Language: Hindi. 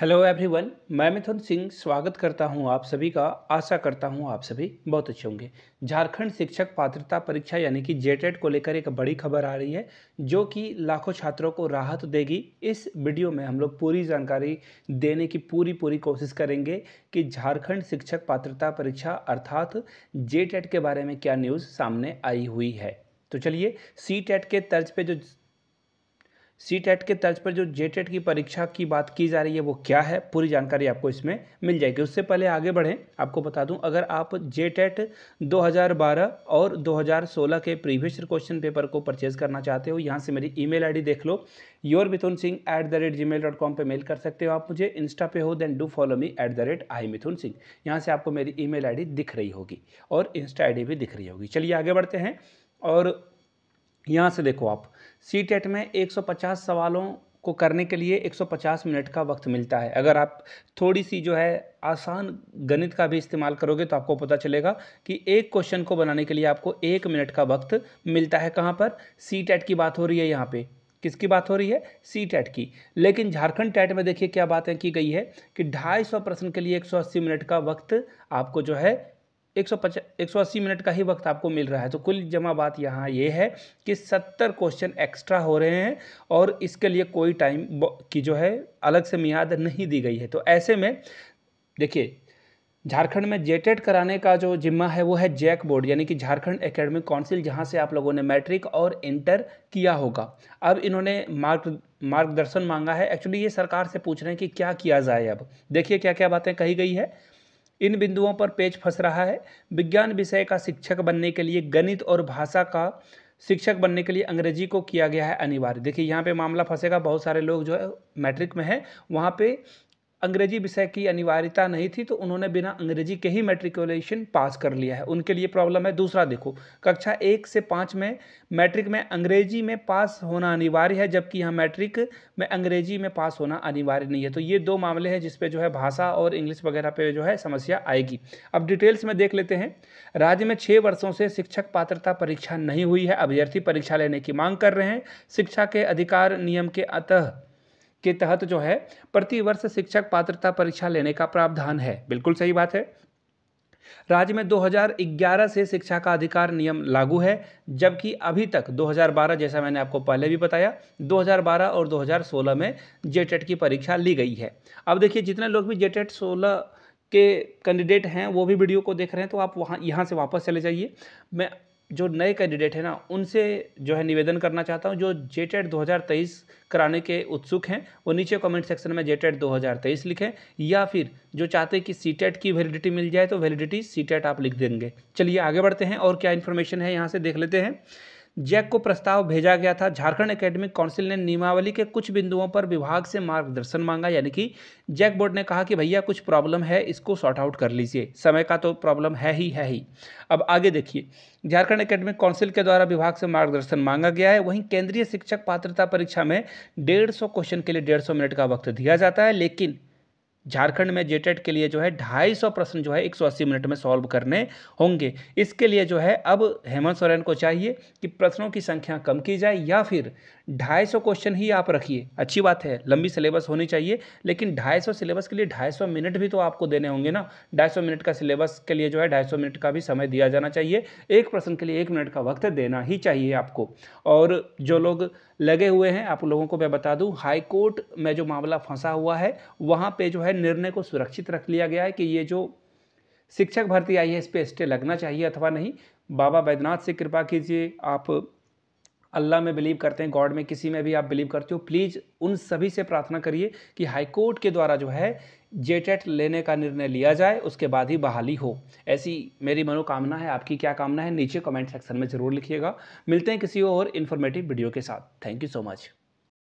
हेलो एवरीवन मैं मिथुन सिंह स्वागत करता हूं आप सभी का आशा करता हूं आप सभी बहुत अच्छे होंगे झारखंड शिक्षक पात्रता परीक्षा यानी कि जेटेड को लेकर एक बड़ी खबर आ रही है जो कि लाखों छात्रों को राहत देगी इस वीडियो में हम लोग पूरी जानकारी देने की पूरी पूरी कोशिश करेंगे कि झारखंड शिक्षक पात्रता परीक्षा अर्थात जे के बारे में क्या न्यूज़ सामने आई हुई है तो चलिए सी टेट के तर्ज पर जो सी टेट e के तर्ज पर जो जे टेट e की परीक्षा की बात की जा रही है वो क्या है पूरी जानकारी आपको इसमें मिल जाएगी उससे पहले आगे बढ़ें आपको बता दूं अगर आप जे टेट e दो और 2016 के प्रीवियस क्वेश्चन पेपर को परचेज करना चाहते हो यहाँ से मेरी ईमेल आईडी देख लो your Mithun Singh at the rate Gmail dot com पर मेल कर सकते हो आप मुझे इंस्टा पे हो then do follow me at the rate I Mithun Singh यहाँ से आपको मेरी ई मेल दिख रही होगी और इंस्टा आई भी दिख रही होगी चलिए आगे बढ़ते हैं और यहाँ से देखो आप सी टेट e में 150 सवालों को करने के लिए 150 मिनट का वक्त मिलता है अगर आप थोड़ी सी जो है आसान गणित का भी इस्तेमाल करोगे तो आपको पता चलेगा कि एक क्वेश्चन को बनाने के लिए आपको एक मिनट का वक्त मिलता है कहाँ पर सी टेट e की बात हो रही है यहाँ पे किसकी बात हो रही है सी टेट e की लेकिन झारखंड टेट में देखिए क्या बातें की गई है कि 250 प्रश्न के लिए 180 मिनट का वक्त आपको जो है एक सौ पचास सौ अस्सी मिनट का ही वक्त आपको मिल रहा है तो कुल जमा बात यहाँ ये है कि सत्तर क्वेश्चन एक्स्ट्रा हो रहे हैं और इसके लिए कोई टाइम की जो है अलग से मियाद नहीं दी गई है तो ऐसे में देखिए झारखंड में जेटेड कराने का जो जिम्मा है वो है जैक बोर्ड यानी कि झारखंड एकेडमिक काउंसिल जहाँ से आप लोगों ने मैट्रिक और इंटर किया होगा अब इन्होंने मार्ग मार्गदर्शन मांगा है एक्चुअली ये सरकार से पूछ रहे हैं कि क्या किया जाए अब देखिए क्या क्या बातें कही गई है इन बिंदुओं पर पेच फंस रहा है विज्ञान विषय का शिक्षक बनने के लिए गणित और भाषा का शिक्षक बनने के लिए अंग्रेजी को किया गया है अनिवार्य देखिए यहाँ पे मामला फंसेगा बहुत सारे लोग जो है मैट्रिक में है वहाँ पे अंग्रेजी विषय की अनिवार्यता नहीं थी तो उन्होंने बिना अंग्रेजी के ही मैट्रिकुलेशन पास कर लिया है उनके लिए प्रॉब्लम है दूसरा देखो कक्षा एक से पाँच में मैट्रिक में अंग्रेजी में पास होना अनिवार्य है जबकि यहाँ मैट्रिक में अंग्रेजी में पास होना अनिवार्य नहीं है तो ये दो मामले हैं जिसपे जो है भाषा और इंग्लिश वगैरह पे जो है समस्या आएगी अब डिटेल्स में देख लेते हैं राज्य में छः वर्षों से शिक्षक पात्रता परीक्षा नहीं हुई है अभ्यर्थी परीक्षा लेने की मांग कर रहे हैं शिक्षा के अधिकार नियम के अतः के तहत जो है प्रतिवर्ष शिक्षक पात्रता परीक्षा लेने का प्रावधान है बिल्कुल सही बात है राज्य में 2011 से शिक्षा का अधिकार नियम लागू है जबकि अभी तक 2012 जैसा मैंने आपको पहले भी बताया 2012 और 2016 में जेटेट की परीक्षा ली गई है अब देखिए जितने लोग भी जेटेट 16 के कैंडिडेट हैं वो भी वीडियो को देख रहे हैं तो आप वहाँ यहाँ से वापस चले जाइए मैं जो नए कैंडिडेट हैं ना उनसे जो है निवेदन करना चाहता हूँ जो जे टेट e दो कराने के उत्सुक हैं वो नीचे कमेंट सेक्शन में जे टेट e दो लिखें या फिर जो चाहते हैं कि सी टेट e की वैलिडिटी मिल जाए तो वैलिडिटी सी आप लिख देंगे चलिए आगे बढ़ते हैं और क्या इन्फॉर्मेशन है यहाँ से देख लेते हैं जैक को प्रस्ताव भेजा गया था झारखंड एकेडमिक काउंसिल ने नियमावली के कुछ बिंदुओं पर विभाग से मार्गदर्शन मांगा यानी कि जैक बोर्ड ने कहा कि भैया कुछ प्रॉब्लम है इसको सॉर्ट आउट कर लीजिए समय का तो प्रॉब्लम है ही है ही अब आगे देखिए झारखंड एकेडमिक काउंसिल के द्वारा विभाग से मार्गदर्शन मांगा गया है वहीं केंद्रीय शिक्षक पात्रता परीक्षा में डेढ़ क्वेश्चन के लिए डेढ़ मिनट का वक्त दिया जाता है लेकिन झारखंड में जेटेट e के लिए जो है ढाई सौ प्रश्न जो है एक सौ अस्सी मिनट में सॉल्व करने होंगे इसके लिए जो है अब हेमंत सोरेन को चाहिए कि प्रश्नों की संख्या कम की जाए या फिर ढाई सौ क्वेश्चन ही आप रखिए अच्छी बात है लंबी सिलेबस होनी चाहिए लेकिन ढाई सौ सिलेबस के लिए ढाई सौ मिनट भी तो आपको देने होंगे ना ढाई सौ मिनट का सिलेबस के लिए जो है ढाई सौ मिनट का भी समय दिया जाना चाहिए एक प्रश्न के लिए एक मिनट का वक्त देना ही चाहिए आपको और जो लोग लगे हुए हैं आप लोगों को मैं बता दूँ हाई कोर्ट में जो मामला फंसा हुआ है वहाँ पर जो है निर्णय को सुरक्षित रख लिया गया है कि ये जो शिक्षक भर्ती आई है इस पर स्टे लगना चाहिए अथवा नहीं बाबा बैद्यनाथ से कृपा कीजिए आप अल्लाह में बिलीव करते हैं गॉड में किसी में भी आप बिलीव करते हो प्लीज़ उन सभी से प्रार्थना करिए कि हाईकोर्ट के द्वारा जो है जेटेट लेने का निर्णय लिया जाए उसके बाद ही बहाली हो ऐसी मेरी मनोकामना है आपकी क्या कामना है नीचे कमेंट सेक्शन में ज़रूर लिखिएगा मिलते हैं किसी और इन्फॉर्मेटिव वीडियो के साथ थैंक यू सो मच